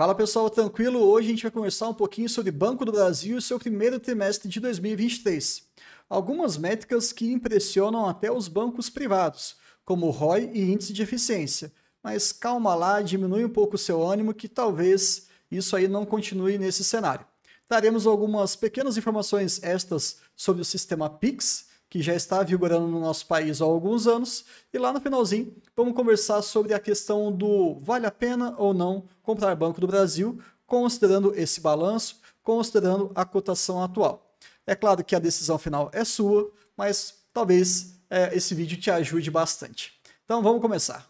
Fala pessoal, tranquilo? Hoje a gente vai conversar um pouquinho sobre Banco do Brasil e seu primeiro trimestre de 2023. Algumas métricas que impressionam até os bancos privados, como ROI e índice de eficiência. Mas calma lá, diminui um pouco o seu ânimo que talvez isso aí não continue nesse cenário. Daremos algumas pequenas informações estas sobre o sistema Pix, que já está vigorando no nosso país há alguns anos. E lá no finalzinho, vamos conversar sobre a questão do vale a pena ou não comprar Banco do Brasil, considerando esse balanço, considerando a cotação atual. É claro que a decisão final é sua, mas talvez é, esse vídeo te ajude bastante. Então vamos começar.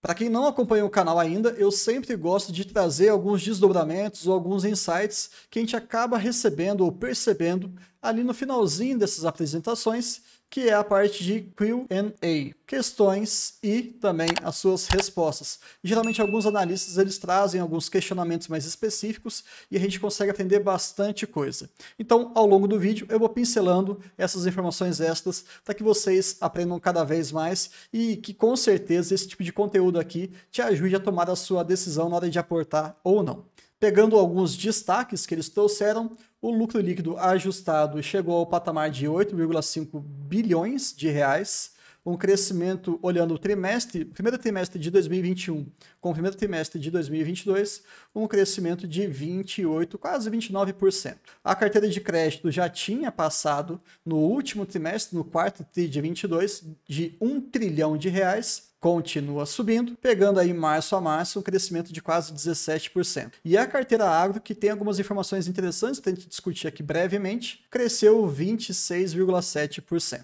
Para quem não acompanha o canal ainda, eu sempre gosto de trazer alguns desdobramentos ou alguns insights que a gente acaba recebendo ou percebendo ali no finalzinho dessas apresentações que é a parte de Q&A, questões e também as suas respostas. Geralmente alguns analistas eles trazem alguns questionamentos mais específicos e a gente consegue aprender bastante coisa. Então, ao longo do vídeo eu vou pincelando essas informações extras para que vocês aprendam cada vez mais e que com certeza esse tipo de conteúdo aqui te ajude a tomar a sua decisão na hora de aportar ou não. Pegando alguns destaques que eles trouxeram, o lucro líquido ajustado chegou ao patamar de 8,5 bilhões de reais, um crescimento olhando o trimestre, primeiro trimestre de 2021 com o primeiro trimestre de 2022, um crescimento de 28, quase 29%. A carteira de crédito já tinha passado no último trimestre, no quarto tri de 22, de 1 trilhão de reais, continua subindo, pegando aí março a março um crescimento de quase 17%. E a carteira agro, que tem algumas informações interessantes, gente discutir aqui brevemente, cresceu 26,7%.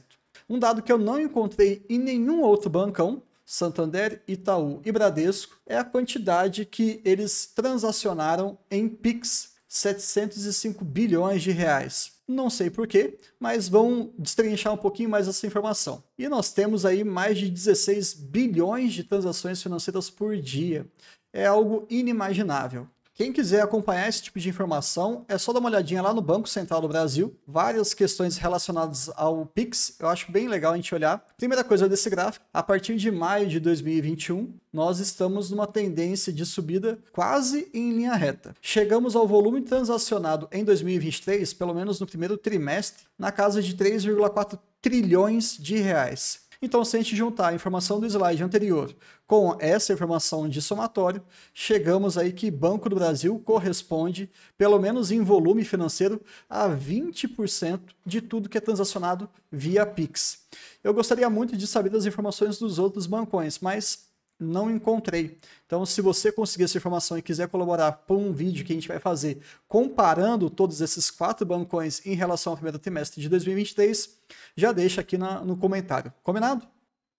Um dado que eu não encontrei em nenhum outro bancão, Santander, Itaú e Bradesco, é a quantidade que eles transacionaram em PIX, 705 bilhões de reais. Não sei porquê, mas vão destrinchar um pouquinho mais essa informação. E nós temos aí mais de 16 bilhões de transações financeiras por dia. É algo inimaginável. Quem quiser acompanhar esse tipo de informação, é só dar uma olhadinha lá no Banco Central do Brasil. Várias questões relacionadas ao Pix, eu acho bem legal a gente olhar. Primeira coisa desse gráfico, a partir de maio de 2021, nós estamos numa tendência de subida quase em linha reta. Chegamos ao volume transacionado em 2023, pelo menos no primeiro trimestre, na casa de 3,4 trilhões de reais. Então, se a gente juntar a informação do slide anterior com essa informação de somatório, chegamos aí que Banco do Brasil corresponde, pelo menos em volume financeiro, a 20% de tudo que é transacionado via Pix. Eu gostaria muito de saber das informações dos outros bancões, mas não encontrei. Então, se você conseguir essa informação e quiser colaborar por um vídeo que a gente vai fazer comparando todos esses quatro bancões em relação ao primeiro trimestre de 2023, já deixa aqui na, no comentário. Combinado?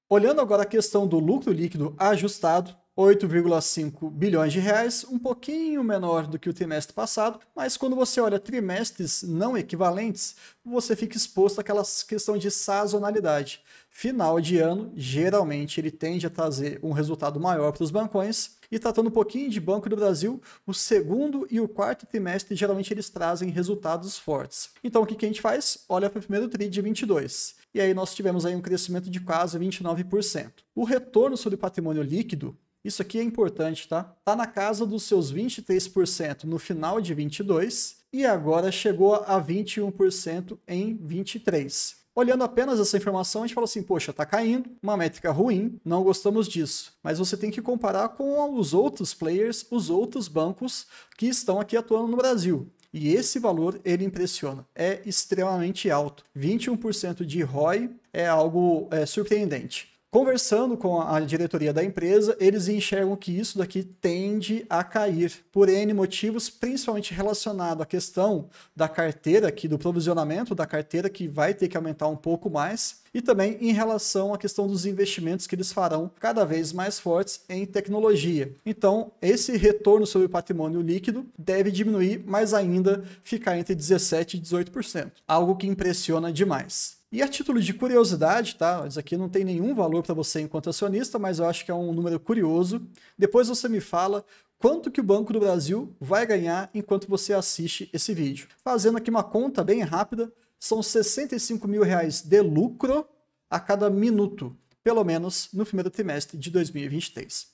Olhando agora a questão do lucro líquido ajustado, 8,5 bilhões de reais, um pouquinho menor do que o trimestre passado, mas quando você olha trimestres não equivalentes, você fica exposto àquela questão de sazonalidade. Final de ano, geralmente, ele tende a trazer um resultado maior para os bancões, e tratando um pouquinho de Banco do Brasil, o segundo e o quarto trimestre, geralmente, eles trazem resultados fortes. Então, o que, a gente faz? Olha para o primeiro TRI de 22. E aí nós tivemos aí um crescimento de quase 29%. O retorno sobre patrimônio líquido, isso aqui é importante, tá? Tá na casa dos seus 23% no final de 22 e agora chegou a 21% em 23. Olhando apenas essa informação, a gente fala assim: poxa, está caindo, uma métrica ruim, não gostamos disso. Mas você tem que comparar com os outros players, os outros bancos que estão aqui atuando no Brasil. E esse valor ele impressiona, é extremamente alto. 21% de ROI é algo é, surpreendente. Conversando com a diretoria da empresa, eles enxergam que isso daqui tende a cair, por N motivos, principalmente relacionado à questão da carteira aqui, do provisionamento da carteira, que vai ter que aumentar um pouco mais, e também em relação à questão dos investimentos que eles farão cada vez mais fortes em tecnologia. Então, esse retorno sobre o patrimônio líquido deve diminuir, mas ainda ficar entre 17% e 18%, algo que impressiona demais. E a título de curiosidade, tá? Isso aqui não tem nenhum valor para você enquanto acionista, mas eu acho que é um número curioso. Depois você me fala quanto que o Banco do Brasil vai ganhar enquanto você assiste esse vídeo. Fazendo aqui uma conta bem rápida, são 65 mil reais de lucro a cada minuto, pelo menos no primeiro trimestre de 2023.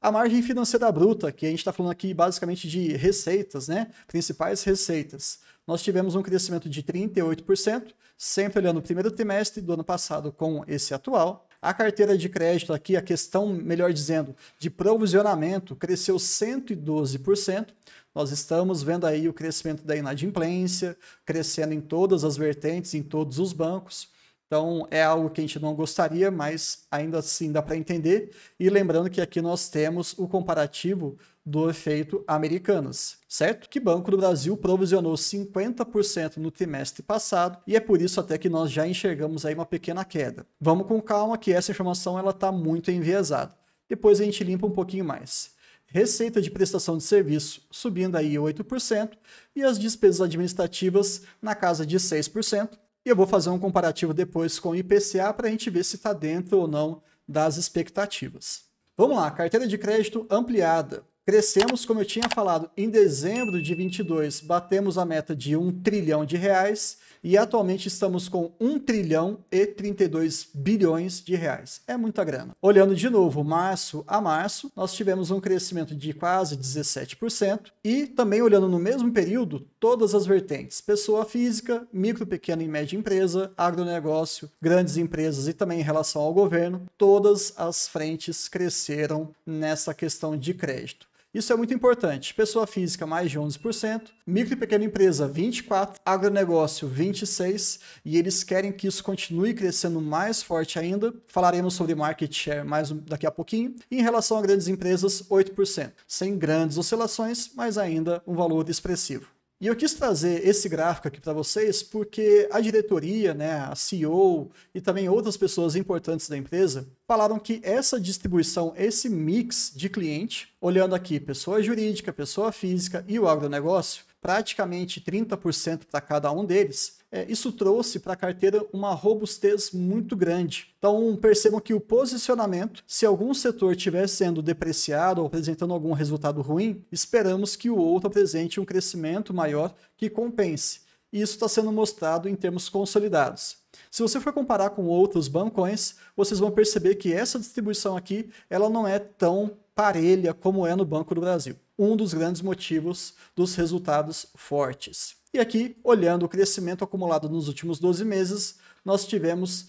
A margem financeira bruta, que a gente está falando aqui basicamente de receitas, né? Principais receitas nós tivemos um crescimento de 38%, sempre olhando o primeiro trimestre do ano passado com esse atual. A carteira de crédito aqui, a questão, melhor dizendo, de provisionamento, cresceu 112%. Nós estamos vendo aí o crescimento da inadimplência, crescendo em todas as vertentes, em todos os bancos. Então, é algo que a gente não gostaria, mas ainda assim dá para entender. E lembrando que aqui nós temos o comparativo do efeito Americanas, certo? Que Banco do Brasil provisionou 50% no trimestre passado e é por isso até que nós já enxergamos aí uma pequena queda. Vamos com calma que essa informação ela está muito enviesada. Depois a gente limpa um pouquinho mais. Receita de prestação de serviço subindo aí 8% e as despesas administrativas na casa de 6%. E eu vou fazer um comparativo depois com o IPCA para a gente ver se está dentro ou não das expectativas. Vamos lá, carteira de crédito ampliada Crescemos, como eu tinha falado, em dezembro de 22, batemos a meta de 1 trilhão de reais e atualmente estamos com 1 trilhão e 32 bilhões de reais. É muita grana. Olhando de novo, março a março, nós tivemos um crescimento de quase 17% e também olhando no mesmo período todas as vertentes: pessoa física, micro, pequena e média empresa, agronegócio, grandes empresas e também em relação ao governo, todas as frentes cresceram nessa questão de crédito. Isso é muito importante. Pessoa física, mais de 11%. Micro e pequena empresa, 24%. Agronegócio, 26%. E eles querem que isso continue crescendo mais forte ainda. Falaremos sobre market share mais daqui a pouquinho. E em relação a grandes empresas, 8%. Sem grandes oscilações, mas ainda um valor expressivo. E eu quis trazer esse gráfico aqui para vocês porque a diretoria, né, a CEO e também outras pessoas importantes da empresa falaram que essa distribuição, esse mix de cliente, olhando aqui pessoa jurídica, pessoa física e o agronegócio, praticamente 30% para cada um deles, é, isso trouxe para a carteira uma robustez muito grande. Então percebam que o posicionamento, se algum setor estiver sendo depreciado ou apresentando algum resultado ruim, esperamos que o outro apresente um crescimento maior que compense. E isso está sendo mostrado em termos consolidados. Se você for comparar com outros bancões, vocês vão perceber que essa distribuição aqui ela não é tão parelha como é no Banco do Brasil um dos grandes motivos dos resultados fortes. E aqui, olhando o crescimento acumulado nos últimos 12 meses, nós tivemos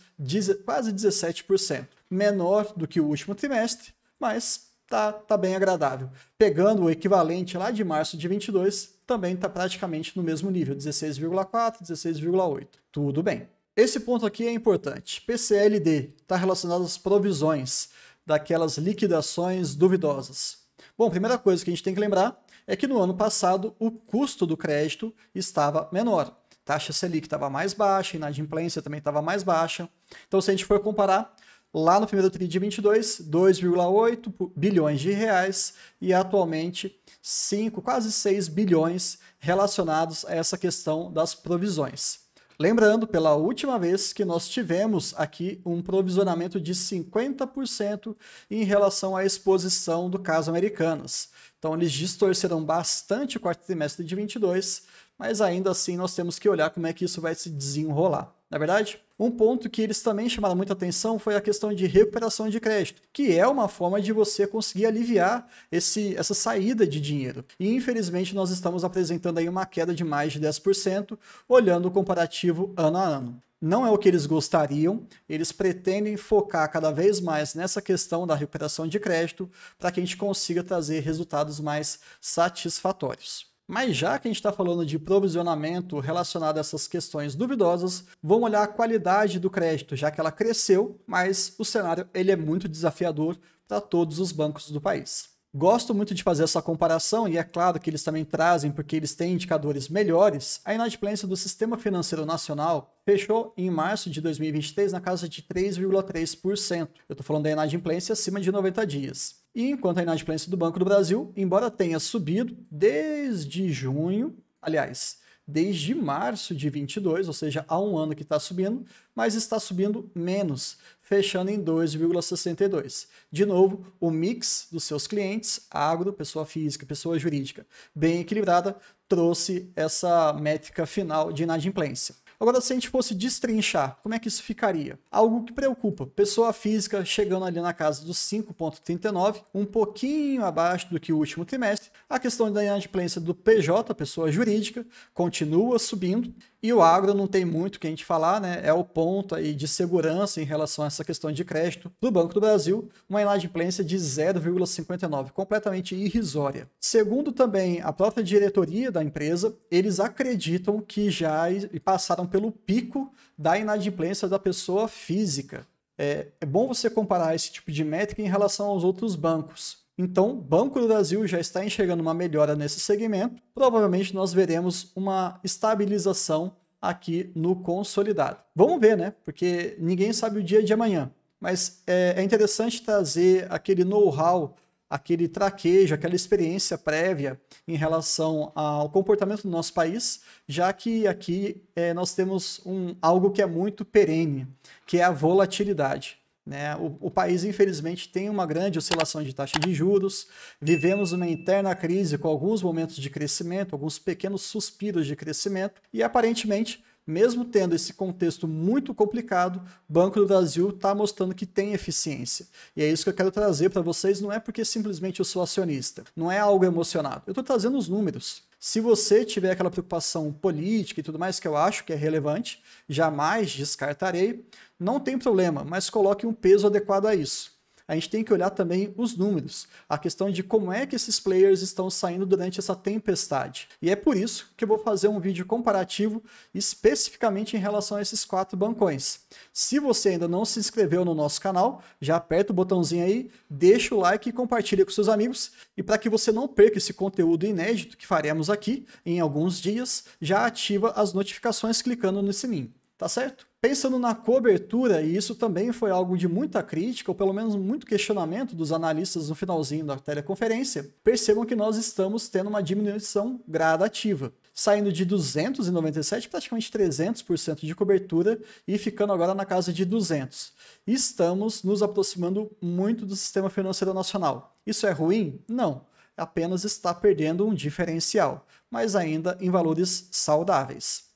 quase 17%, menor do que o último trimestre, mas tá, tá bem agradável. Pegando o equivalente lá de março de 22, também está praticamente no mesmo nível, 16,4, 16,8. Tudo bem. Esse ponto aqui é importante. PCLD está relacionado às provisões daquelas liquidações duvidosas. Bom, primeira coisa que a gente tem que lembrar é que no ano passado o custo do crédito estava menor. Taxa Selic estava mais baixa, inadimplência também estava mais baixa. Então, se a gente for comparar, lá no primeiro tri de 22, 2,8 bilhões de reais e atualmente 5, quase 6 bilhões relacionados a essa questão das provisões. Lembrando, pela última vez que nós tivemos aqui um provisionamento de 50% em relação à exposição do caso Americanas. Então, eles distorceram bastante o quarto trimestre de 22, mas ainda assim nós temos que olhar como é que isso vai se desenrolar. Na é verdade? Um ponto que eles também chamaram muita atenção foi a questão de recuperação de crédito, que é uma forma de você conseguir aliviar esse, essa saída de dinheiro. E infelizmente nós estamos apresentando aí uma queda de mais de 10%, olhando o comparativo ano a ano não é o que eles gostariam, eles pretendem focar cada vez mais nessa questão da recuperação de crédito para que a gente consiga trazer resultados mais satisfatórios. Mas já que a gente está falando de provisionamento relacionado a essas questões duvidosas, vamos olhar a qualidade do crédito, já que ela cresceu, mas o cenário ele é muito desafiador para todos os bancos do país. Gosto muito de fazer essa comparação, e é claro que eles também trazem, porque eles têm indicadores melhores, a inadimplência do Sistema Financeiro Nacional fechou em março de 2023 na casa de 3,3%. Eu estou falando da inadimplência acima de 90 dias. E enquanto a inadimplência do Banco do Brasil, embora tenha subido desde junho, aliás, desde março de 22, ou seja, há um ano que está subindo, mas está subindo menos, fechando em 2,62. De novo, o mix dos seus clientes, agro, pessoa física, pessoa jurídica, bem equilibrada, trouxe essa métrica final de inadimplência. Agora, se a gente fosse destrinchar, como é que isso ficaria? Algo que preocupa. Pessoa física chegando ali na casa dos 5,39, um pouquinho abaixo do que o último trimestre. A questão da inadimplência do PJ, pessoa jurídica, continua subindo. E o agro não tem muito o que a gente falar, né? É o ponto aí de segurança em relação a essa questão de crédito do Banco do Brasil, uma inadimplência de 0,59, completamente irrisória. Segundo também a própria diretoria da empresa, eles acreditam que já passaram pelo pico da inadimplência da pessoa física. É, é bom você comparar esse tipo de métrica em relação aos outros bancos então, Banco do Brasil já está enxergando uma melhora nesse segmento. Provavelmente nós veremos uma estabilização aqui no consolidado. Vamos ver, né? Porque ninguém sabe o dia de amanhã. Mas é, é, interessante trazer aquele know-how, aquele traquejo, aquela experiência prévia em relação ao comportamento do nosso país, já que aqui é, nós temos um, algo que é muito perene, que é a volatilidade. Né? O, o, país, infelizmente, tem uma grande oscilação de taxa de juros. Vivemos uma interna crise com alguns momentos de crescimento, alguns pequenos suspiros de crescimento, e aparentemente, mesmo tendo esse contexto muito complicado, o Banco do Brasil está mostrando que tem eficiência. E é isso que eu quero trazer para vocês. Não é porque simplesmente eu sou acionista, não é algo emocionado. Eu estou trazendo os números. Se você tiver aquela preocupação política e tudo mais, que eu acho que é relevante, jamais descartarei, não tem problema, mas coloque um peso adequado a isso a gente tem que olhar também os números, a questão de como é que esses players estão saindo durante essa tempestade. E é por isso que eu vou fazer um vídeo comparativo especificamente em relação a esses quatro bancões. Se você ainda não se inscreveu no nosso canal, já aperta o botãozinho aí, deixa o like e compartilha com seus amigos. E para que você não perca esse conteúdo inédito que faremos aqui em alguns dias, já ativa as notificações clicando no sininho, tá certo? Pensando na cobertura, e isso também foi algo de muita crítica, ou pelo menos muito questionamento dos analistas no finalzinho da teleconferência, percebam que nós estamos tendo uma diminuição gradativa, saindo de 297, praticamente 300% de cobertura, e ficando agora na casa de 200. Estamos nos aproximando muito do sistema financeiro nacional. Isso é ruim? Não. Apenas está perdendo um diferencial, mas ainda em valores saudáveis.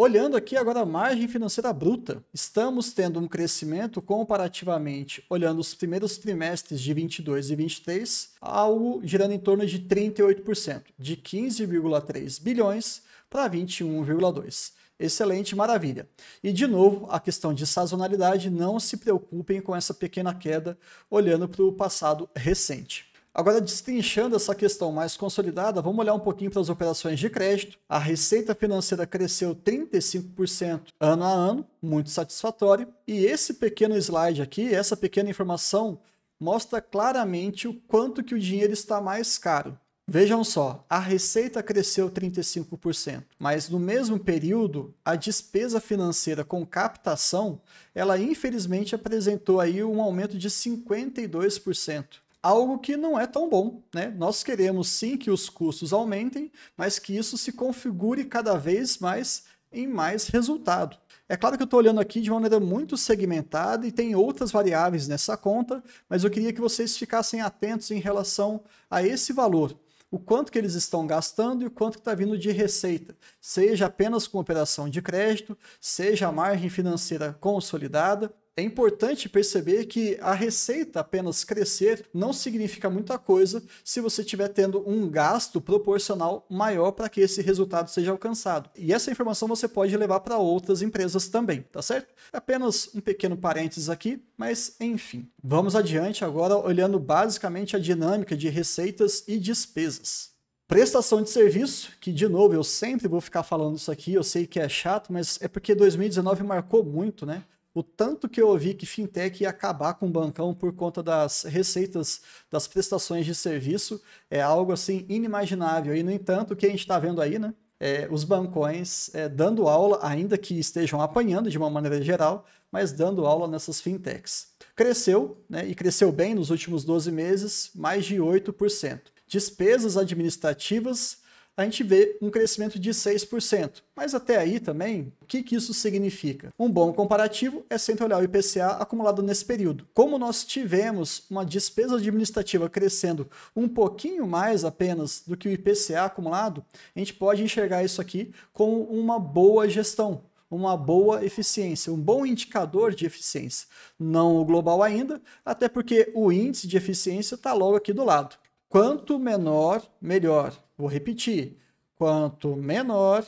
Olhando aqui agora a margem financeira bruta, estamos tendo um crescimento comparativamente, olhando os primeiros trimestres de 22 e 23, algo girando em torno de 38%, de 15,3 bilhões para 21,2. Excelente, maravilha. E de novo, a questão de sazonalidade, não se preocupem com essa pequena queda olhando para o passado recente. Agora, destrinchando essa questão mais consolidada, vamos olhar um pouquinho para as operações de crédito. A receita financeira cresceu 35% ano a ano, muito satisfatório. E esse pequeno slide aqui, essa pequena informação, mostra claramente o quanto que o dinheiro está mais caro. Vejam só, a receita cresceu 35%, mas no mesmo período, a despesa financeira com captação, ela infelizmente apresentou aí um aumento de 52% algo que não é tão bom. Né? Nós queremos sim que os custos aumentem, mas que isso se configure cada vez mais em mais resultado. É claro que eu estou olhando aqui de uma maneira muito segmentada e tem outras variáveis nessa conta, mas eu queria que vocês ficassem atentos em relação a esse valor. O quanto que eles estão gastando e o quanto que está vindo de receita, seja apenas com operação de crédito, seja a margem financeira consolidada. É importante perceber que a receita apenas crescer não significa muita coisa se você estiver tendo um gasto proporcional maior para que esse resultado seja alcançado. E essa informação você pode levar para outras empresas também, tá certo? Apenas um pequeno parênteses aqui, mas enfim. Vamos adiante agora olhando basicamente a dinâmica de receitas e despesas. Prestação de serviço, que de novo eu sempre vou ficar falando isso aqui, eu sei que é chato, mas é porque 2019 marcou muito, né? o tanto que eu ouvi que fintech ia acabar com o bancão por conta das receitas das prestações de serviço é algo assim inimaginável. E, no entanto, o que a gente está vendo aí, né? É, os bancões é, dando aula, ainda que estejam apanhando de uma maneira geral, mas dando aula nessas fintechs. Cresceu, né, e cresceu bem nos últimos 12 meses, mais de 8%. Despesas administrativas a gente vê um crescimento de 6%. Mas até aí também, o que, que isso significa? Um bom comparativo é sempre olhar o IPCA acumulado nesse período. Como nós tivemos uma despesa administrativa crescendo um pouquinho mais apenas do que o IPCA acumulado, a gente pode enxergar isso aqui como uma boa gestão, uma boa eficiência, um bom indicador de eficiência. Não o global ainda, até porque o índice de eficiência está logo aqui do lado. Quanto menor, melhor. Vou repetir. Quanto menor,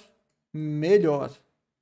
melhor.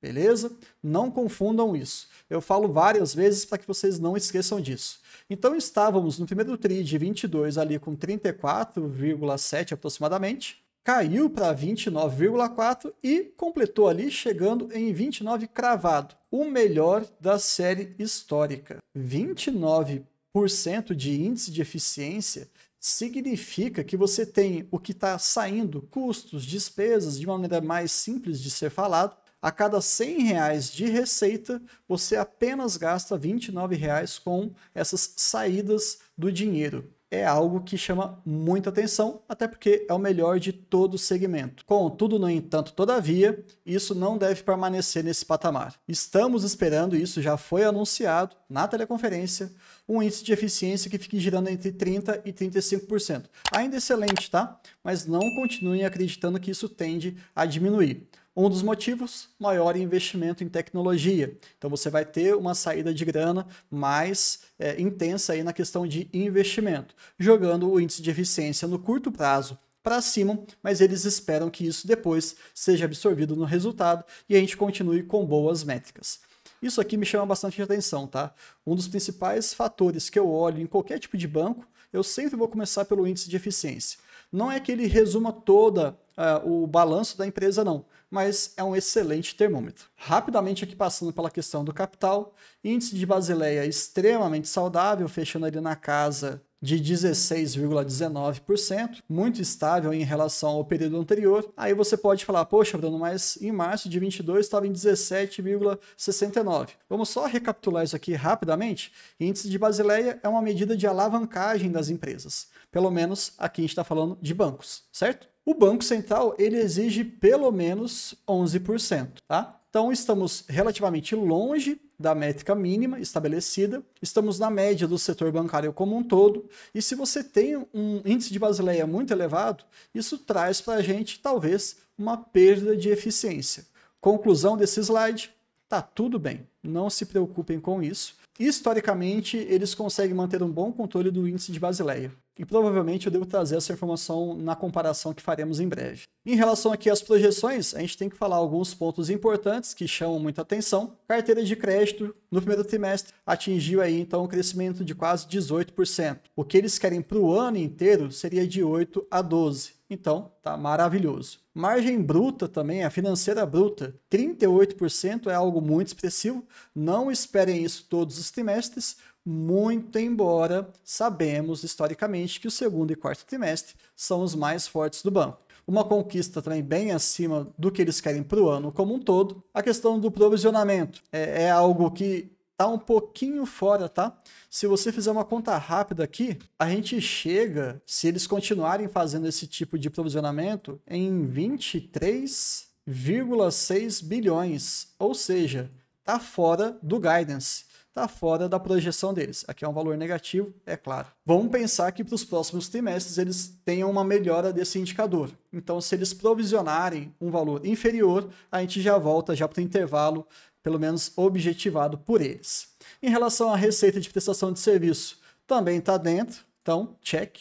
Beleza? Não confundam isso. Eu falo várias vezes para que vocês não esqueçam disso. Então estávamos no primeiro tri de 22 ali com 34,7 aproximadamente, caiu para 29,4 e completou ali chegando em 29 cravado, o melhor da série histórica. 29% de índice de eficiência significa que você tem o que está saindo, custos, despesas, de uma maneira mais simples de ser falado. A cada 100 reais de receita, você apenas gasta 29 reais com essas saídas do dinheiro é algo que chama muita atenção, até porque é o melhor de todo o segmento. Contudo, no entanto, todavia, isso não deve permanecer nesse patamar. Estamos esperando, isso já foi anunciado na teleconferência, um índice de eficiência que fique girando entre 30% e 35%. Ainda excelente, tá? Mas não continuem acreditando que isso tende a diminuir. Um dos motivos, maior investimento em tecnologia. Então você vai ter uma saída de grana mais é, intensa aí na questão de investimento, jogando o índice de eficiência no curto prazo para cima, mas eles esperam que isso depois seja absorvido no resultado e a gente continue com boas métricas. Isso aqui me chama bastante atenção, tá? Um dos principais fatores que eu olho em qualquer tipo de banco, eu sempre vou começar pelo índice de eficiência. Não é que ele resuma toda uh, o balanço da empresa, não, mas é um excelente termômetro. Rapidamente aqui passando pela questão do capital, índice de Basileia extremamente saudável, fechando ali na casa de 16,19%, muito estável em relação ao período anterior. Aí você pode falar, poxa, Bruno, mas em março de 22 estava em 17,69. Vamos só recapitular isso aqui rapidamente. Índice de Basileia é uma medida de alavancagem das empresas. Pelo menos aqui a gente está falando de bancos, certo? O Banco Central ele exige pelo menos 11%, tá? Então estamos relativamente longe da métrica mínima estabelecida, estamos na média do setor bancário como um todo, e se você tem um índice de Basileia muito elevado, isso traz para a gente, talvez, uma perda de eficiência. Conclusão desse slide, está tudo bem, não se preocupem com isso historicamente, eles conseguem manter um bom controle do índice de Basileia. E provavelmente eu devo trazer essa informação na comparação que faremos em breve. Em relação aqui às projeções, a gente tem que falar alguns pontos importantes que chamam muita atenção. Carteira de crédito no primeiro trimestre atingiu aí então um crescimento de quase 18%. O que eles querem para o ano inteiro seria de 8 a 12. Então, tá maravilhoso. Margem bruta também, a financeira bruta, 38% é algo muito expressivo. Não esperem isso todos os trimestres, muito embora sabemos historicamente que o segundo e quarto trimestre são os mais fortes do banco uma conquista também bem acima do que eles querem para o ano como um todo. A questão do provisionamento é, é, algo que tá um pouquinho fora, tá? Se você fizer uma conta rápida aqui, a gente chega, se eles continuarem fazendo esse tipo de provisionamento, em 23,6 bilhões, ou seja, tá fora do guidance, tá fora da projeção deles. Aqui é um valor negativo, é claro. Vamos pensar que para os próximos trimestres eles tenham uma melhora desse indicador. Então, se eles provisionarem um valor inferior, a gente já volta já para o intervalo pelo menos objetivado por eles. Em relação à receita de prestação de serviço, também está dentro, então, check.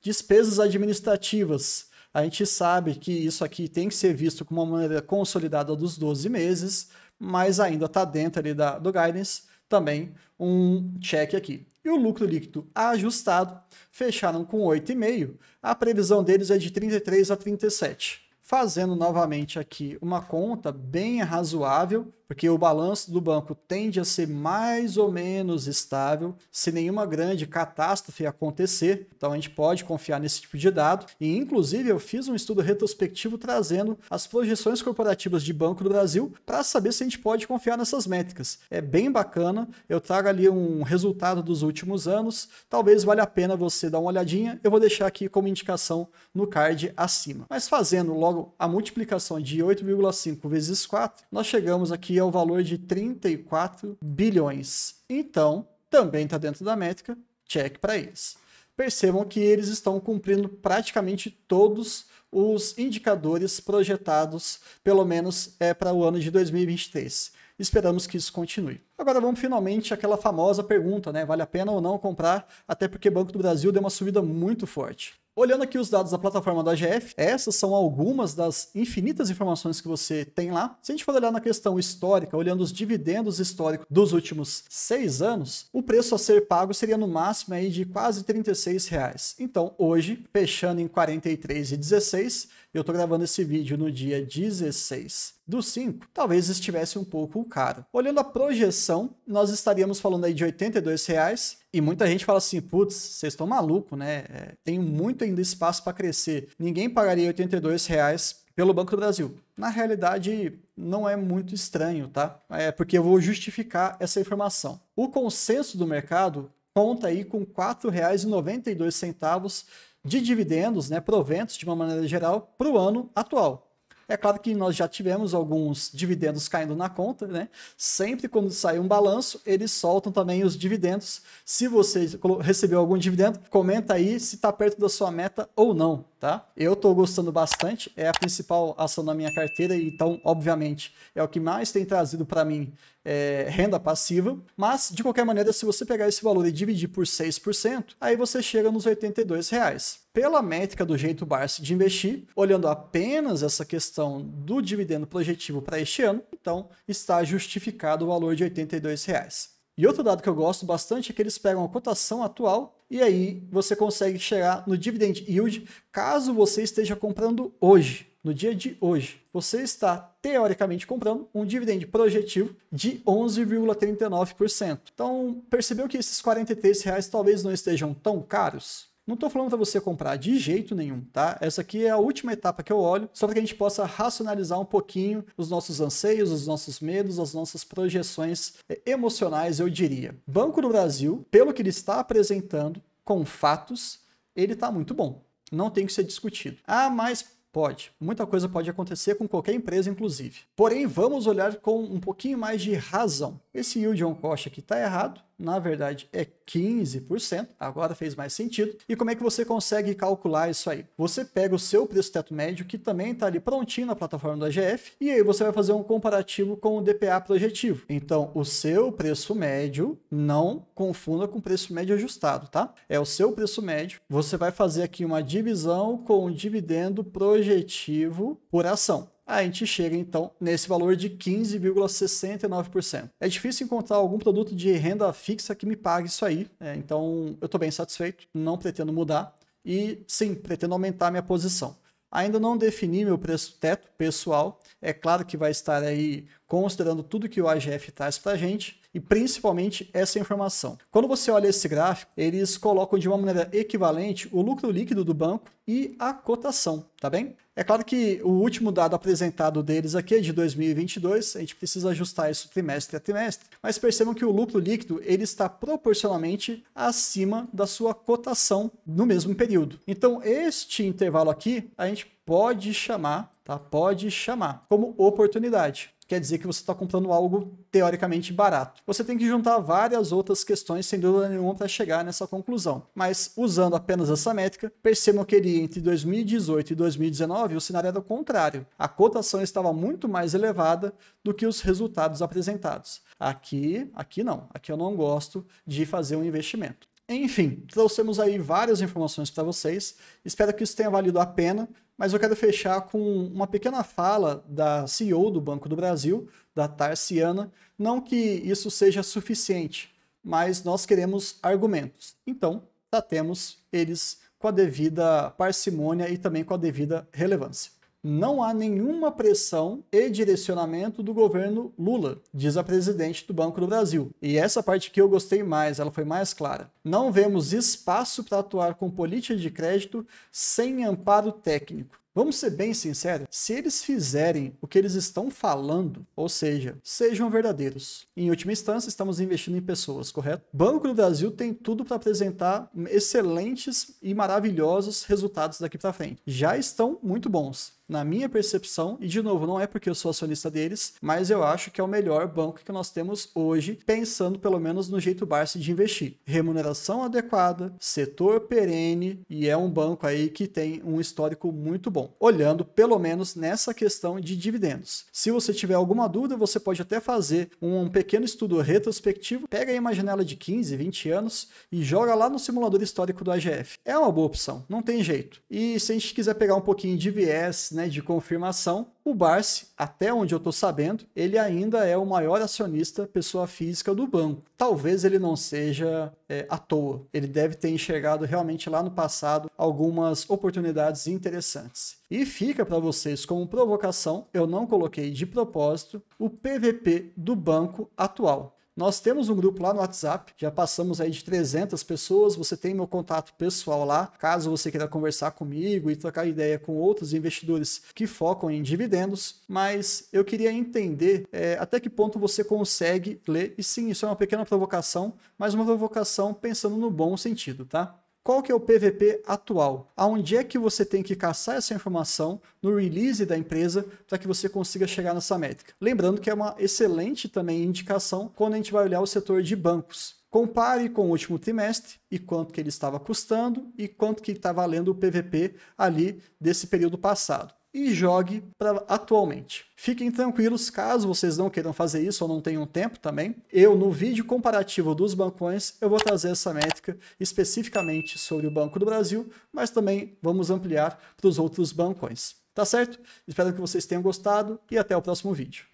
Despesas administrativas, a gente sabe que isso aqui tem que ser visto como uma maneira consolidada dos 12 meses, mas ainda está dentro ali da, do guidance, também um check aqui. E o lucro líquido ajustado, fecharam com 8,5, a previsão deles é de 33 a 37. Fazendo novamente aqui uma conta bem razoável, porque o balanço do banco tende a ser mais ou menos estável se nenhuma grande catástrofe acontecer. Então a gente pode confiar nesse tipo de dado. E inclusive eu fiz um estudo retrospectivo trazendo as projeções corporativas de banco do Brasil para saber se a gente pode confiar nessas métricas. É bem bacana. Eu trago ali um resultado dos últimos anos. Talvez valha a pena você dar uma olhadinha. Eu vou deixar aqui como indicação no card acima. Mas fazendo logo a multiplicação de 8,5 vezes 4, nós chegamos aqui que é o valor de 34 bilhões. Então, também está dentro da métrica, check para eles. Percebam que eles estão cumprindo praticamente todos os indicadores projetados, pelo menos é para o ano de 2023. Esperamos que isso continue. Agora vamos finalmente àquela famosa pergunta, né? Vale a pena ou não comprar? Até porque o Banco do Brasil deu uma subida muito forte. Olhando aqui os dados da plataforma da GF, essas são algumas das infinitas informações que você tem lá. Se a gente for olhar na questão histórica, olhando os dividendos históricos dos últimos seis anos, o preço a ser pago seria no máximo aí de quase R$ reais. Então, hoje, fechando em 43,16, eu estou gravando esse vídeo no dia 16 dos 5, talvez estivesse um pouco caro. Olhando a projeção, nós estaríamos falando aí de R$ 82,00 e muita gente fala assim, putz, vocês estão maluco, né? É, tem muito ainda espaço para crescer. Ninguém pagaria R$ 82,00 pelo Banco do Brasil. Na realidade, não é muito estranho, tá? É porque eu vou justificar essa informação. O consenso do mercado conta aí com R$ 4,92 de dividendos, né, proventos de uma maneira geral, para o ano atual. É claro que nós já tivemos alguns dividendos caindo na conta, né? Sempre quando sai um balanço, eles soltam também os dividendos. Se você recebeu algum dividendo, comenta aí se está perto da sua meta ou não tá? Eu estou gostando bastante, é a principal ação da minha carteira, então, obviamente, é o que mais tem trazido para mim é, renda passiva. Mas, de qualquer maneira, se você pegar esse valor e dividir por 6%, aí você chega nos R$ 82,00. Pela métrica do jeito Barsi de investir, olhando apenas essa questão do dividendo projetivo para este ano, então está justificado o valor de R$ 82,00. E outro dado que eu gosto bastante é que eles pegam a cotação atual e aí você consegue chegar no dividend yield caso você esteja comprando hoje, no dia de hoje. Você está teoricamente comprando um dividend projetivo de 11,39%. Então, percebeu que esses R$ 43 reais talvez não estejam tão caros? Não estou falando para você comprar de jeito nenhum, tá? Essa aqui é a última etapa que eu olho, só para que a gente possa racionalizar um pouquinho os nossos anseios, os nossos medos, as nossas projeções eh, emocionais, eu diria. Banco do Brasil, pelo que ele está apresentando, com fatos, ele está muito bom. Não tem que ser discutido. Ah, mas Pode. Muita coisa pode acontecer com qualquer empresa, inclusive. Porém, vamos olhar com um pouquinho mais de razão. Esse yield on cost aqui está errado na verdade é 15%, agora fez mais sentido. E como é que você consegue calcular isso aí? Você pega o seu preço teto médio, que também está ali prontinho na plataforma da GF, e aí você vai fazer um comparativo com o DPA projetivo. Então, o seu preço médio, não confunda com preço médio ajustado, tá? É o seu preço médio, você vai fazer aqui uma divisão com o dividendo projetivo por ação a gente chega então nesse valor de 15,69%. É difícil encontrar algum produto de renda fixa que me pague isso aí, né? então eu estou bem satisfeito, não pretendo mudar e sim, pretendo aumentar minha posição. Ainda não defini meu preço teto pessoal, é claro que vai estar aí considerando tudo que o AGF traz para a gente, e principalmente essa informação. Quando você olha esse gráfico, eles colocam de uma maneira equivalente o lucro líquido do banco e a cotação, tá bem? É claro que o último dado apresentado deles aqui é de 2022, a gente precisa ajustar isso trimestre a trimestre, mas percebam que o lucro líquido ele está proporcionalmente acima da sua cotação no mesmo período. Então, este intervalo aqui, a gente pode chamar, tá? Pode chamar como oportunidade quer dizer que você está comprando algo teoricamente barato. Você tem que juntar várias outras questões, sem dúvida nenhuma, para chegar nessa conclusão. Mas usando apenas essa métrica, percebam que ele, entre 2018 e 2019 o cenário era o contrário. A cotação estava muito mais elevada do que os resultados apresentados. Aqui, aqui não. Aqui eu não gosto de fazer um investimento. Enfim, trouxemos aí várias informações para vocês. Espero que isso tenha valido a pena, mas eu quero fechar com uma pequena fala da CEO do Banco do Brasil, da Tarciana. Não que isso seja suficiente, mas nós queremos argumentos. Então, tratemos eles com a devida parcimônia e também com a devida relevância não há nenhuma pressão e direcionamento do governo Lula, diz a presidente do Banco do Brasil. E essa parte que eu gostei mais, ela foi mais clara. Não vemos espaço para atuar com política de crédito sem amparo técnico. Vamos ser bem sinceros, se eles fizerem o que eles estão falando, ou seja, sejam verdadeiros. Em última instância, estamos investindo em pessoas, correto? Banco do Brasil tem tudo para apresentar excelentes e maravilhosos resultados daqui para frente. Já estão muito bons na minha percepção, e de novo, não é porque eu sou acionista deles, mas eu acho que é o melhor banco que nós temos hoje, pensando pelo menos no jeito Barsi de investir. Remuneração adequada, setor perene, e é um banco aí que tem um histórico muito bom. Olhando pelo menos nessa questão de dividendos. Se você tiver alguma dúvida, você pode até fazer um pequeno estudo retrospectivo, pega aí uma janela de 15, 20 anos e joga lá no simulador histórico do AGF. É uma boa opção, não tem jeito. E se a gente quiser pegar um pouquinho de viés né, de confirmação, o Barsi, até onde eu estou sabendo, ele ainda é o maior acionista pessoa física do banco. Talvez ele não seja é, à toa. Ele deve ter enxergado realmente lá no passado algumas oportunidades interessantes. E fica para vocês como provocação, eu não coloquei de propósito, o PVP do banco atual. Nós temos um grupo lá no WhatsApp, já passamos aí de 300 pessoas. Você tem meu contato pessoal lá, caso você queira conversar comigo e trocar ideia com outros investidores que focam em dividendos. Mas eu queria entender é, até que ponto você consegue ler. E sim, isso é uma pequena provocação, mas uma provocação pensando no bom sentido, tá? qual que é o PVP atual, aonde é que você tem que caçar essa informação no release da empresa para que você consiga chegar nessa métrica. Lembrando que é uma excelente também indicação quando a gente vai olhar o setor de bancos. Compare com o último trimestre e quanto que ele estava custando e quanto que está valendo o PVP ali desse período passado e jogue para atualmente. Fiquem tranquilos caso vocês não queiram fazer isso ou não tenham tempo também. Eu, no vídeo comparativo dos bancões, eu vou trazer essa métrica especificamente sobre o Banco do Brasil, mas também vamos ampliar para os outros bancões. Tá certo? Espero que vocês tenham gostado e até o próximo vídeo.